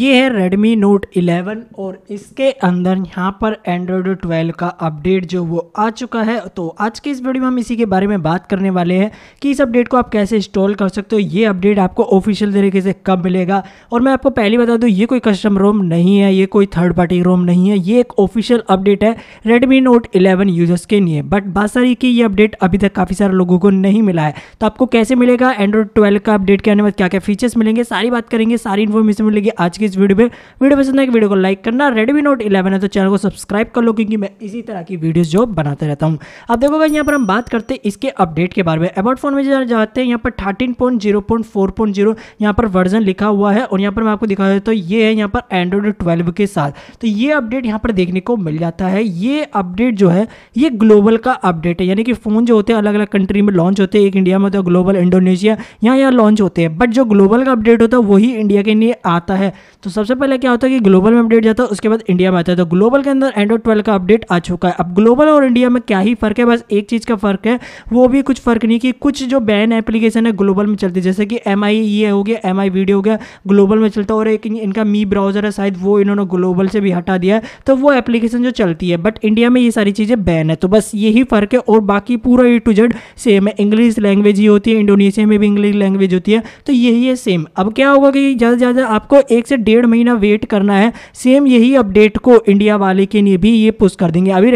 ये है Redmi Note 11 और इसके अंदर यहाँ पर Android 12 का अपडेट जो वो आ चुका है तो आज के इस वीडियो में हम इसी के बारे में बात करने वाले हैं कि इस अपडेट को आप कैसे इंस्टॉल कर सकते हो ये अपडेट आपको ऑफिशियल तरीके से कब मिलेगा और मैं आपको पहले बता दूँ ये कोई कस्टम रोम नहीं है ये कोई थर्ड पार्टी रोम नहीं है ये एक ऑफिशियल अपडेट है रेडमी नोट इलेवन यूजर्स के लिए बट बात सारी कि ये अपडेट अभी तक काफ़ी सारे लोगों को नहीं मिला है तो आपको कैसे मिलेगा एंड्रॉयड ट्वेल्व का अपडेट के आने बाद क्या क्या फीचर्स मिलेंगे सारी बात करेंगे सारी इन्फॉर्मेशन मिलेगी आज की इस वीडियो में वीडियो पसंद आए कि तो वीडियो को लाइक करना रेडमी नोट इलेवन है तो चैनल को सब्सक्राइब कर लो क्योंकि मैं इसी तरह की वीडियोस जो बनाते रहता हूँ अब देखो भाई यहाँ पर हम बात करते हैं इसके अपडेट के बारे में अबाउट फोन में जाना चाहते हैं यहाँ पर thirteen point zero point four point zero यहाँ पर वर्जन लिखा हुआ है और यहाँ पर मैं आपको दिखा देता हूँ तो ये है यहाँ पर एंड्रॉइड ट्वेल्व के साथ तो ये अपडेट यहाँ पर देखने को मिल जाता है ये अपडेट जो है ये ग्लोबल का अपडेट है यानी कि फ़ोन जो होते हैं अलग अलग कंट्री में लॉन्च होते हैं एक इंडिया में होता है ग्लोबल इंडोनेशिया यहाँ यहाँ लॉन्च होते हैं बट जो ग्लोबल का अपडेट होता है वही इंडिया के लिए आता है तो सबसे पहले क्या होता है कि ग्लोबल में अपडेट जाता है उसके बाद इंडिया में आता है तो ग्लोबल के अंदर एंड्रॉइड ट्वेल्व का अपडेट आ चुका है अब ग्लोबल और इंडिया में क्या ही फ़र्क है बस एक चीज़ का फ़र्क है वो भी कुछ फ़र्क नहीं कि कुछ जो बैन एप्लीकेशन है ग्लोबल में चलती है जैसे कि एम ये e हो गया एम वीडियो हो गया ग्लोबल में चलता और एक इनका मी ब्राउज़र है शायद वो इन्होंने ग्लोबल से भी हटा दिया है तो वो एप्लीकेशन जो चलती है बट इंडिया में ये सारी चीज़ें बैन है तो बस यही फ़र्क है और बाकी पूरा ए टू जेड सेम है इंग्लिश लैंग्वेज ही होती है इंडोनेशिया में भी इंग्लिश लैंग्वेज होती है तो यही है सेम अब क्या होगा कि ज़्यादा से ज़्यादा आपको एक से डेढ़ महीना वेट करना है सेम यही अपडेट को इंडिया वाले के लिए भी ये पुश कर देंगे अभी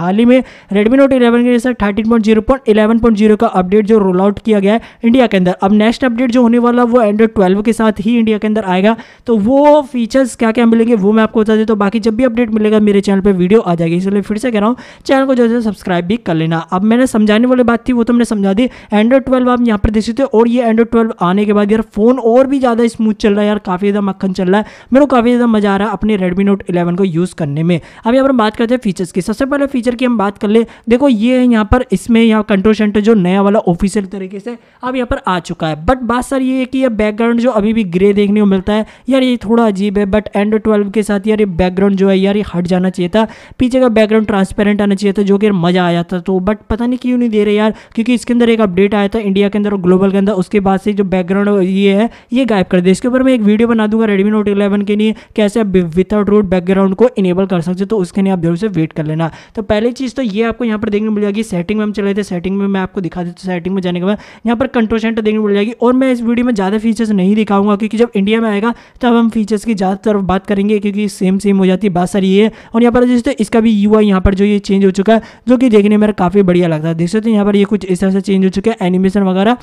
हाल ही में रेडमी नोट इलेवन के साथ thirteen point zero point eleven point zero का अपडेट जो रोल आउट किया गया है इंडिया के अंदर अब नेक्स्ट अपडेट जो होने वाला वो एंड्रॉइड ट्वेल्व के साथ ही इंडिया के अंदर आएगा तो वो फीचर्स क्या क्या मिलेंगे वो मैं आपको बता देता तो हूँ बाकी जब भी अपडेट मिलेगा मेरे चैनल पर वीडियो आ जाएगी इसलिए फिर से कह रहा हूँ चैनल को जो है सब्सक्राइब भी कर लेना अब मैंने समझाने वाली बात थी वो तो मैंने समझा दी एंड्रॉइड ट्वेल्व आप यहाँ पर देख सकते हो और ये एंड्रॉइड ट्वेल्व आने के बाद यार फोन और भी ज़्यादा स्मूथ चल रहा है यार काफ़ी ज़्यादा मक्खन चल रहा है मेरे को काफ़ी ज़्यादा मज़ा आ रहा है अपने रेडमी नोट इलेवन को यूज़ करने में अब यहाँ पर बात करते हैं फीचर्स की सबसे पहले फीचर की हम बात कर ले देखो ये है यहाँ पर इसमें यहाँ कंट्रोल सेंटर जो नया वाला ऑफिशियल तरीके से अब यहाँ पर आ चुका है बट बात सर ये है कि यह बैकग्राउंड जो अभी भी ग्रे देखने को मिलता है यार ये थोड़ा अजीब है बट एंड ट्वेल्व के साथ यार ये बैकग्राउंड जो है यार ये हट जाना चाहिए था पीछे का बैकग्राउंड ट्रांसपेरेंट आना चाहिए था जो कि मज़ा आया था तो बट पता नहीं क्यों नहीं दे रहे यार क्योंकि इसके अंदर एक अपडेट आया था इंडिया के अंदर और ग्लोबल के अंदर उसके बाद से जो बैकग्राउंड ये है ये गायब कर दे इसके ऊपर मैं एक वीडियो बना दूंगा रेडमी रेडमी नोट इलेवन के लिए कैसे आप विदाउट रूट बैकग्राउंड को इनेबल कर सकते हो तो उसके लिए आप जरूर से वेट कर लेना तो पहली चीज़ तो ये आपको यहाँ पर देखने मिल जाएगी सेटिंग में हम चले थे सेटिंग में मैं आपको दिखा देता हूँ सेटिंग में जाने के बाद यहाँ पर कंट्रोल सेंटर देखने मिल जाएगी और मैं इस वीडियो में ज़्यादा फीचर्स नहीं दिखाऊंगा क्योंकि जब इंडिया में आएगा तब हम फीचर्स की ज़्यादातर बात करेंगे क्योंकि सेम सेम हो जाती है बात सारी है और यहाँ पर जैसे इसका भी यू यहाँ पर जो ये चेंज हो चुका है जो कि देखने में काफ़ी बढ़िया लगता है देख सकते हैं यहाँ पर ये कुछ इस तरह से चेंज हो चुका है एनिमेशन वगैरह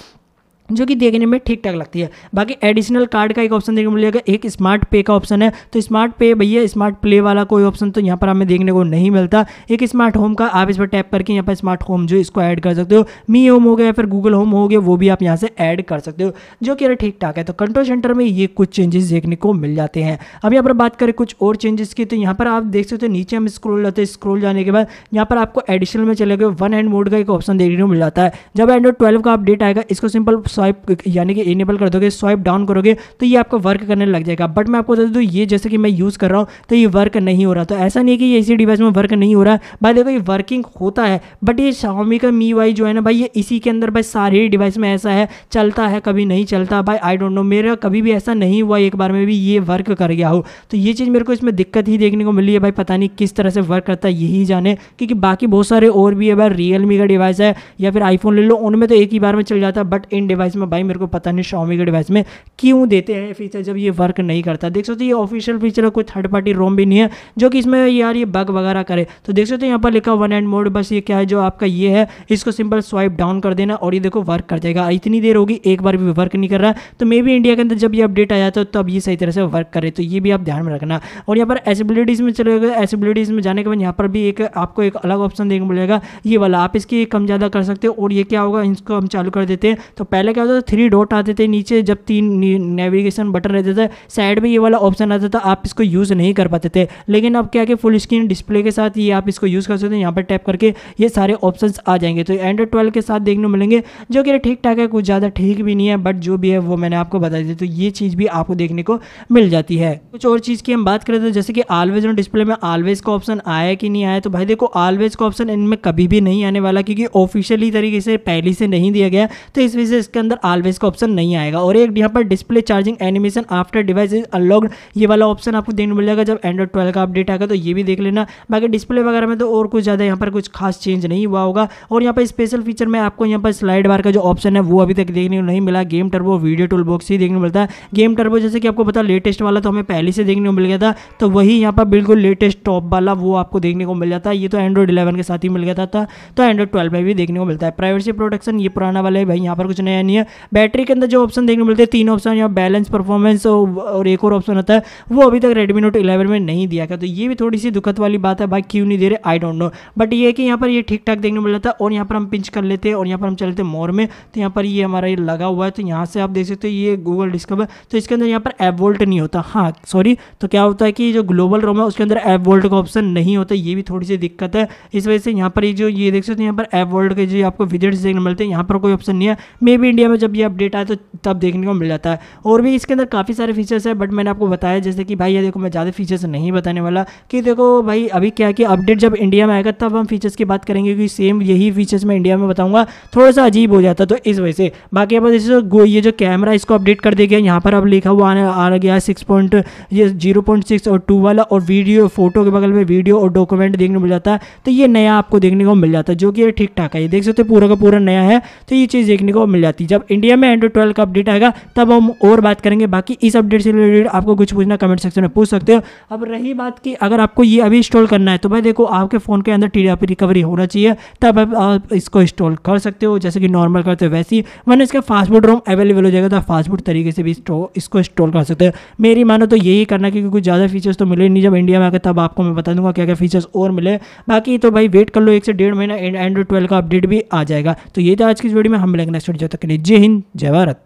जो कि देखने में ठीक ठाक लगती है बाकी एडिशनल कार्ड का एक ऑप्शन देखने को मिलेगा एक स्मार्ट पे का ऑप्शन है तो स्मार्ट पे भैया स्मार्ट प्ले वाला कोई ऑप्शन तो यहाँ पर हमें देखने को नहीं मिलता एक स्मार्ट होम का आप इस पर टैप करके यहाँ पर स्मार्ट होम जो इसको ऐड कर सकते हो मी होम हो गया फिर गूगल होम हो गया वो भी आप यहाँ से ऐड कर सकते हो जो कि अरे ठीक ठाक है तो कंट्रोल सेंटर में ये कुछ चेंजेस देखने को मिल जाते हैं अब यहाँ पर बात करें कुछ और चेंजेस की तो यहाँ पर आप देख सकते हो नीचे हम स्क्रोल रहते हैं स्क्रोल जाने के बाद यहाँ पर आपको एडिशनल में चले गए वन हैंड मोड का एक ऑप्शन देखने को मिल जाता है जब एंड्रॉइड ट्वेल्व का अपडेट आएगा इसको सिंपल स्वाइप यानी कि इनेबल कर दोगे स्वाइप डाउन करोगे तो ये आपका वर्क करने लग जाएगा बट मैं आपको बता दूँ ये जैसे कि मैं यूज़ कर रहा हूँ तो ये वर्क नहीं हो रहा तो ऐसा नहीं है कि ये इसी डिवाइस में वर्क नहीं हो रहा है भाई देखो ये वर्किंग होता है बट ये शाओमी का मी वाई जो है ना भाई ये इसी के अंदर भाई सारे डिवाइस में ऐसा है चलता है कभी नहीं चलता भाई आई डोंट नो मेरा कभी भी ऐसा नहीं हुआ एक बार में भी ये वर्क कर गया हो तो ये चीज़ मेरे को इसमें दिक्कत ही देखने को मिली है भाई पता नहीं किस तरह से वर्क करता है यही जाने क्योंकि बाकी बहुत सारे और भी है भाई रियलमी का डिवाइस है या फिर आईफोन ले लो उनमें तो एक ही बार में चल जाता है बट इन डिवाइस डिवाइस में भाई मेरे को पता नहीं शॉमी के डिवाइस में क्यों देते हैं फीचर जब ये वर्क नहीं करता देख सकते ये ऑफिशियल फीचर है कोई थर्ड पार्टी रोम भी नहीं है जो कि इसमें यार ये बग वगैरह करे तो देख सकते यहाँ पर लिखा वन एंड मोड बस ये क्या है जो आपका ये है इसको सिंपल स्वाइप डाउन कर देना और ये देखो वर्क कर जाएगा इतनी देर होगी एक बार भी वर्क नहीं कर रहा तो मे भी इंडिया के अंदर जब ये अपडेट आया था तो अब ये सही तरह से वर्क करे तो ये भी आप ध्यान में रखना और यहाँ पर एसिबिलिटीज़ में चले गए एसिबिलिटीज़ में जाने के बाद यहाँ पर भी एक आपको एक अलग ऑप्शन देखने मिलेगा ये वाला आप इसकी कम ज़्यादा कर सकते हो और ये क्या होगा इसको हम चालू कर देते हैं तो पहले क्या होता था थ्री डॉट आते थे नीचे जब तीन नेविगेशन बटन रहते थे साइड में ये वाला ऑप्शन आता था आप इसको यूज़ नहीं कर पाते थे लेकिन अब क्या कि फुल स्क्रीन डिस्प्ले के साथ ये आप इसको यूज़ कर सकते हैं यहाँ पर टैप करके ये सारे ऑप्शन आ जाएंगे तो एंड्रॉइड ट्वेल्व के साथ देखने मिलेंगे जो कि ठीक ठाक है कुछ ज़्यादा ठीक भी नहीं है बट जो भी है वो मैंने आपको बता दी तो ये चीज़ भी आपको देखने को मिल जाती है कुछ और चीज़ की हम बात करें तो जैसे कि आलवेज ऑन डिस्प्ले में आलवेज का ऑप्शन आया कि नहीं आया तो भाई देखो ऑलवेज का ऑप्शन इनमें कभी भी नहीं आने वाला क्योंकि ऑफिशियली तरीके से पहले से नहीं दिया गया तो इस वजह से इसका अंदर ऑलवेज का ऑप्शन नहीं आएगा और एक यहाँ पर display charging animation after device is unlocked ये वाला ऑप्शन आपको देखने मिल जाएगा जब एंड्रॉइड ट्वेल्व का अपडेट आएगा तो ये भी देख लेना बाकी डिस्प्ले वगैरह में तो और कुछ ज़्यादा यहाँ पर कुछ खास चेंज नहीं हुआ होगा और यहाँ पर स्पेशल फीचर में आपको यहाँ पर स्लाइड बार का जो ऑप्शन है वो अभी तक देखने को नहीं मिला game turbo video tool box ही देखने को मिलता है गेम टर्बो जैसे कि आपको पता लेटेस्ट वाला तो हमें पहले से देखने को मिल गया था तो वही यहाँ पर बिल्कुल लेटेस्ट टॉप वाला वो आपको देखने को मिल जाता है ये तो एंड्रॉइड इलेवन के साथ ही मिल गया था तो एंड्रॉइड ट्वेल्व में भी देखने को मिलता है प्राइवेसी प्रोटेक्शन ये पुराना वाला है भाई यहाँ पर कुछ नया नहीं करनी है बैटरी के अंदर जो ऑप्शन देखने मिलते हैं तीन ऑप्शन या बैलेंस परफॉर्मेंस और एक और ऑप्शन होता है वो अभी तक रेडमी नोट इलेवन में नहीं दिया गया तो ये भी थोड़ी सी दुखत वाली बात है भाई क्यों नहीं दे रहे आई डोंट नो बट ये कि यहाँ पर ये ठीक ठाक देखने को मिल रहा था और यहाँ पर हम पिंच कर लेते हैं और यहाँ पर हम चलते मोर में तो यहाँ पर ये हमारा ये लगा हुआ है तो यहाँ से आप देख सकते हो ये गूगल डिस्कवर तो इसके अंदर यहाँ पर ऐप वोल्ट नहीं होता हाँ सॉरी तो क्या होता है कि जो ग्लोबल रोम है उसके अंदर ऐप वोल्ट का ऑप्शन नहीं होता ये भी थोड़ी सी दिक्कत है इस वजह से यहाँ पर ये जो ये देख सकते हो यहाँ पर ऐप वोल्ट के जो आपको विजिट्स देखने मिलते हैं यहाँ पर कोई ऑप्शन नहीं है मे बी मीडिया में जब ये अपडेट आए तो तब देखने को मिल जाता है और भी इसके अंदर काफ़ी सारे फीचर्स है बट मैंने आपको बताया जैसे कि भाई ये देखो मैं ज़्यादा फीचर्स नहीं बताने वाला कि देखो भाई अभी क्या है कि अपडेट जब इंडिया में आएगा तब हम फीचर्स की बात करेंगे क्योंकि सेम यही फीचर्स मैं इंडिया में बताऊँगा थोड़ा सा अजीब हो जाता तो इस वजह से बाकी आप जैसे ये जो कैमरा इसको अपडेट कर दिया गया यहाँ पर अब लिखा हुआ आने आ गया सिक्स पॉइंट ये जीरो पॉइंट सिक्स और टू वाला और वीडियो फोटो के बगल में वीडियो और डॉक्यूमेंट देखने को मिल जाता है तो ये नया आपको देखने को मिल जाता है जो कि ठीक ठाक है ये देख सकते हो पूरा का पूरा नया है तो ये चीज़ देखने को मिल जाती है जब इंडिया में एंड्रॉइड ट्वेल्व का अपडेट आएगा तब हम और बात करेंगे बाकी इस अपडेट से रिलेटेड आपको कुछ पूछना कमेंट सेक्शन में पूछ सकते हो अब रही बात की अगर आपको ये अभी इंस्टॉल करना है तो भाई देखो आपके फ़ोन के अंदर टी रिकवरी होना चाहिए तब आप इसको इंस्टॉल कर सकते हो जैसे कि नॉर्मल करते हो वैसे ही वरना इसका फास्टफूड रोम अवेलेबल हो जाएगा तो आप फास्टफूड तरीके से भी इसको इंस्टॉल कर सकते हो मेरी मानो तो यही करना क्योंकि कुछ ज़्यादा फीचर्स तो मिले नहीं जब इंडिया में आकर तब आपको मैं बता दूंगा क्या क्या फीचर्स और मिले बाकी तो भाई वेट कर लो एक से डेढ़ महीना एंड्रॉइड ट्वेल्व का अपडेट भी आ जाएगा तो ये था आज की वीडियो में हम मिलेंगे नेक्स्ट वीडियो तक नहीं जय हिंद जय भारत